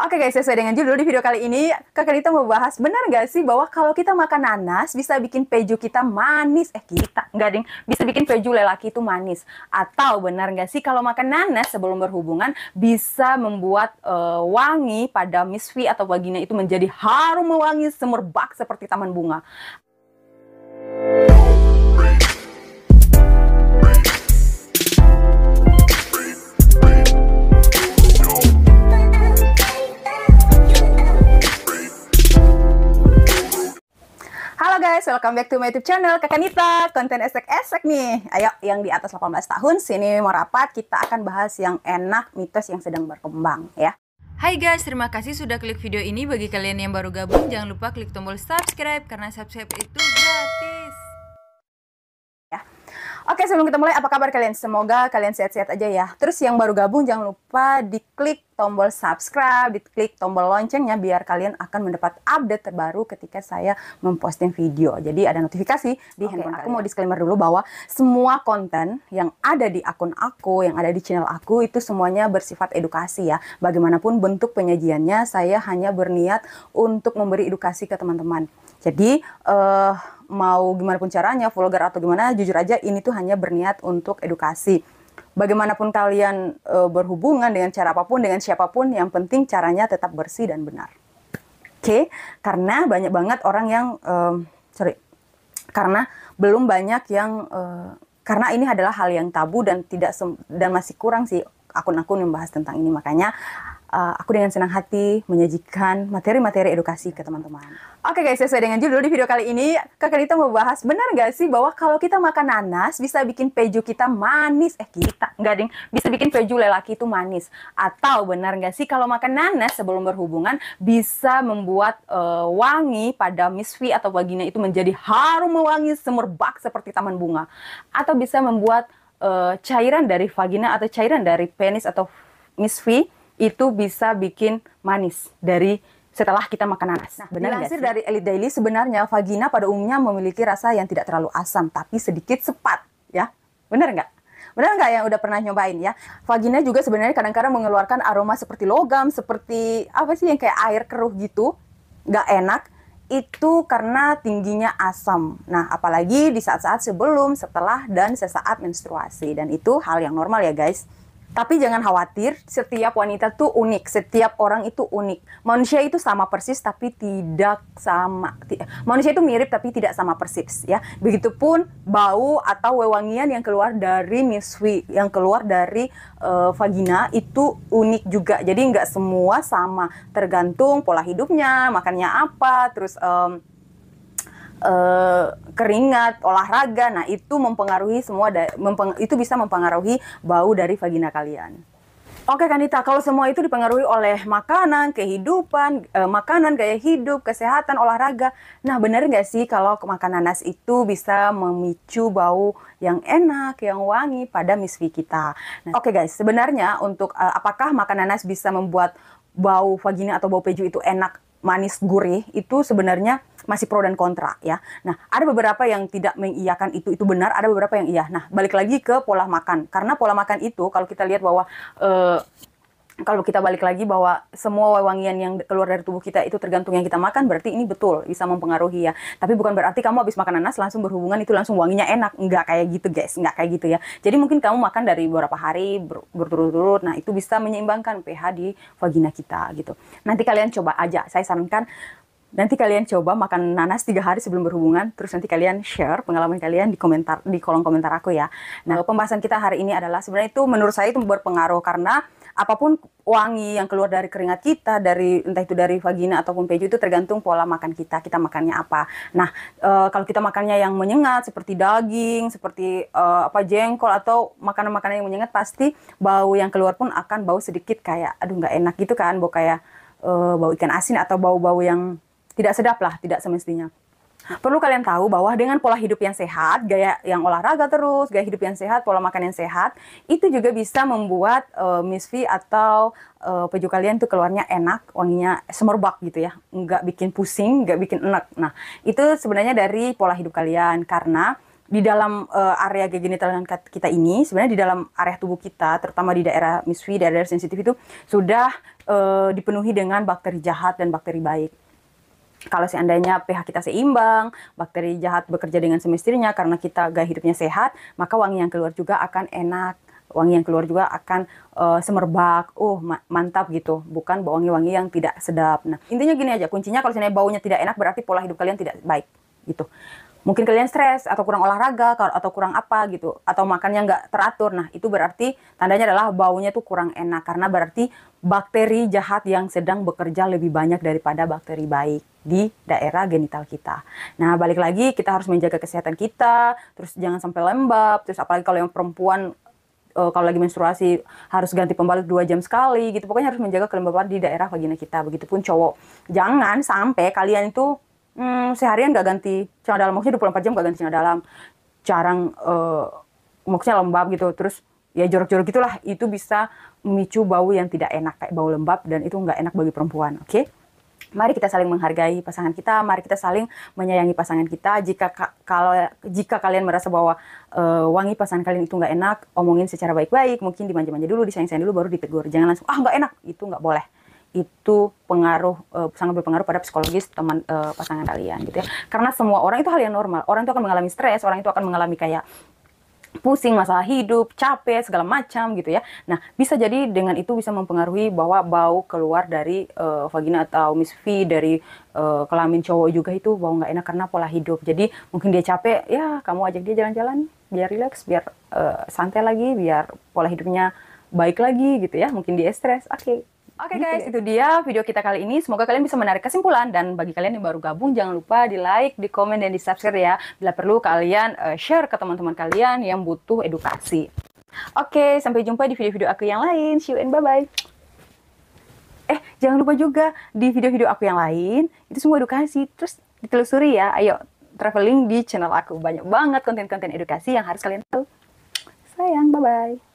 Oke okay guys, sesuai dengan judul di video kali ini, Kak Kelita mau bahas, benar nggak sih bahwa kalau kita makan nanas bisa bikin peju kita manis? Eh kita, nggak ding, bisa bikin peju lelaki itu manis. Atau benar nggak sih kalau makan nanas sebelum berhubungan bisa membuat uh, wangi pada misfi atau vagina itu menjadi harum wangi semerbak seperti taman bunga? guys, welcome back to my YouTube channel Kakak Nita, konten esek-esek nih Ayo yang di atas 18 tahun, sini mau rapat Kita akan bahas yang enak, mitos yang sedang berkembang ya Hai guys, terima kasih sudah klik video ini Bagi kalian yang baru gabung, jangan lupa klik tombol subscribe Karena subscribe itu gratis Oke, sebelum kita mulai, apa kabar kalian? Semoga kalian sehat-sehat aja ya. Terus yang baru gabung, jangan lupa diklik tombol subscribe, diklik tombol loncengnya biar kalian akan mendapat update terbaru ketika saya memposting video. Jadi ada notifikasi di Oke, handphone aku kalian. mau disclaimer dulu bahwa semua konten yang ada di akun aku, yang ada di channel aku itu semuanya bersifat edukasi ya. Bagaimanapun bentuk penyajiannya, saya hanya berniat untuk memberi edukasi ke teman-teman. Jadi uh, mau gimana pun caranya, vulgar atau gimana, jujur aja ini tuh hanya berniat untuk edukasi. Bagaimanapun kalian uh, berhubungan dengan cara apapun, dengan siapapun, yang penting caranya tetap bersih dan benar. Oke, okay? karena banyak banget orang yang, um, sorry, karena belum banyak yang, uh, karena ini adalah hal yang tabu dan tidak dan masih kurang sih akun-akun yang membahas tentang ini, makanya Eh, aku dengan senang hati menyajikan materi-materi edukasi ke teman-teman. Oke okay guys, sesuai dengan judul di video kali ini, Kak Kalita mau bahas benar gak sih bahwa kalau kita makan nanas bisa bikin peju kita manis, eh kita nggak ding, bisa bikin peju lelaki itu manis. Atau benar gak sih kalau makan nanas sebelum berhubungan bisa membuat uh, wangi pada misfi atau vagina itu menjadi harum wangi semerbak seperti taman bunga. Atau bisa membuat uh, cairan dari vagina atau cairan dari penis atau misfi itu bisa bikin manis dari setelah kita makan nanas. Nah, Benar dilansir sih? dari Elite Daily sebenarnya vagina pada umumnya memiliki rasa yang tidak terlalu asam tapi sedikit sepat ya. Benar nggak? Benar nggak yang udah pernah nyobain ya? Vagina juga sebenarnya kadang-kadang mengeluarkan aroma seperti logam, seperti apa sih yang kayak air keruh gitu, nggak enak. Itu karena tingginya asam. Nah, apalagi di saat-saat sebelum, setelah, dan sesaat menstruasi. Dan itu hal yang normal ya guys. Tapi jangan khawatir, setiap wanita tuh unik, setiap orang itu unik. Manusia itu sama persis tapi tidak sama. Manusia itu mirip tapi tidak sama persis ya. Begitupun bau atau wewangian yang keluar dari miswi, yang keluar dari uh, vagina itu unik juga. Jadi nggak semua sama, tergantung pola hidupnya, makannya apa, terus um, Eh, keringat, olahraga. Nah, itu mempengaruhi semua mempeng itu bisa mempengaruhi bau dari vagina kalian. Oke Kanita, kalau semua itu dipengaruhi oleh makanan, kehidupan, e, makanan, gaya hidup, kesehatan, olahraga. Nah benar nggak sih kalau makan nanas itu bisa memicu bau yang enak, yang wangi pada misfi kita? Nah, Oke guys, sebenarnya untuk e, apakah makan nanas bisa membuat bau vagina atau bau peju itu enak, manis, gurih? Itu sebenarnya masih pro dan kontra ya. Nah, ada beberapa yang tidak mengiyakan itu itu benar, ada beberapa yang iya. Nah, balik lagi ke pola makan. Karena pola makan itu kalau kita lihat bahwa eh, kalau kita balik lagi bahwa semua wewangian yang keluar dari tubuh kita itu tergantung yang kita makan, berarti ini betul bisa mempengaruhi ya. Tapi bukan berarti kamu habis makan nanas langsung berhubungan itu langsung wanginya enak, nggak kayak gitu guys, nggak kayak gitu ya. Jadi mungkin kamu makan dari beberapa hari ber berturut-turut, nah itu bisa menyeimbangkan pH di vagina kita gitu. Nanti kalian coba aja, saya sarankan nanti kalian coba makan nanas tiga hari sebelum berhubungan terus nanti kalian share pengalaman kalian di komentar di kolom komentar aku ya nah pembahasan kita hari ini adalah sebenarnya itu menurut saya itu berpengaruh karena apapun wangi yang keluar dari keringat kita dari entah itu dari vagina ataupun peju itu tergantung pola makan kita kita makannya apa nah e, kalau kita makannya yang menyengat seperti daging seperti e, apa jengkol atau makanan-makanan yang menyengat pasti bau yang keluar pun akan bau sedikit kayak aduh nggak enak gitu kan bau kayak e, bau ikan asin atau bau-bau yang tidak sedap lah, tidak semestinya. Perlu kalian tahu bahwa dengan pola hidup yang sehat, gaya yang olahraga terus, gaya hidup yang sehat, pola makan yang sehat, itu juga bisa membuat uh, eh, misfi atau uh, peju kalian tuh keluarnya enak, wanginya semerbak gitu ya, nggak bikin pusing, nggak bikin enak. Nah, itu sebenarnya dari pola hidup kalian karena di dalam uh, area genital kita ini sebenarnya di dalam area tubuh kita terutama di daerah misfi daerah sensitif itu sudah uh, dipenuhi dengan bakteri jahat dan bakteri baik kalau seandainya pH kita seimbang, bakteri jahat bekerja dengan semestinya karena kita gaya hidupnya sehat, maka wangi yang keluar juga akan enak. Wangi yang keluar juga akan uh, semerbak, uh mantap gitu, bukan wangi-wangi yang tidak sedap. Nah intinya gini aja, kuncinya kalau seandainya baunya tidak enak berarti pola hidup kalian tidak baik gitu mungkin kalian stres atau kurang olahraga atau kurang apa gitu atau makannya nggak teratur nah itu berarti tandanya adalah baunya tuh kurang enak karena berarti bakteri jahat yang sedang bekerja lebih banyak daripada bakteri baik di daerah genital kita. Nah, balik lagi kita harus menjaga kesehatan kita, terus jangan sampai lembab, terus apalagi kalau yang perempuan uh, kalau lagi menstruasi harus ganti pembalut dua jam sekali gitu. Pokoknya harus menjaga kelembapan di daerah vagina kita. Begitupun cowok. Jangan sampai kalian itu hmm, seharian gak ganti celana dalam maksudnya 24 jam gak ganti celana dalam jarang uh, maksudnya lembab gitu terus ya jorok-jorok gitulah itu bisa memicu bau yang tidak enak kayak bau lembab dan itu nggak enak bagi perempuan oke okay? mari kita saling menghargai pasangan kita mari kita saling menyayangi pasangan kita jika kalau jika kalian merasa bahwa uh, wangi pasangan kalian itu nggak enak omongin secara baik-baik mungkin dimanja-manja dulu disayang-sayang dulu baru ditegur jangan langsung ah nggak enak itu nggak boleh itu pengaruh uh, sangat berpengaruh pada psikologis teman uh, pasangan kalian gitu ya. Karena semua orang itu hal yang normal. Orang itu akan mengalami stres, orang itu akan mengalami kayak pusing masalah hidup, capek segala macam gitu ya. Nah, bisa jadi dengan itu bisa mempengaruhi bahwa bau keluar dari uh, vagina atau Miss dari uh, kelamin cowok juga itu bau nggak enak karena pola hidup. Jadi mungkin dia capek, ya kamu ajak dia jalan-jalan, biar relax biar uh, santai lagi, biar pola hidupnya baik lagi gitu ya. Mungkin dia stres, oke. Okay Oke okay, gitu guys, ya. itu dia video kita kali ini. Semoga kalian bisa menarik kesimpulan dan bagi kalian yang baru gabung jangan lupa di like, di komen dan di subscribe ya. Bila perlu kalian uh, share ke teman-teman kalian yang butuh edukasi. Oke, okay, sampai jumpa di video-video aku yang lain. See you and bye-bye. Eh, jangan lupa juga di video-video aku yang lain, itu semua edukasi. Terus ditelusuri ya. Ayo traveling di channel aku. Banyak banget konten-konten edukasi yang harus kalian tahu. Sayang, bye-bye.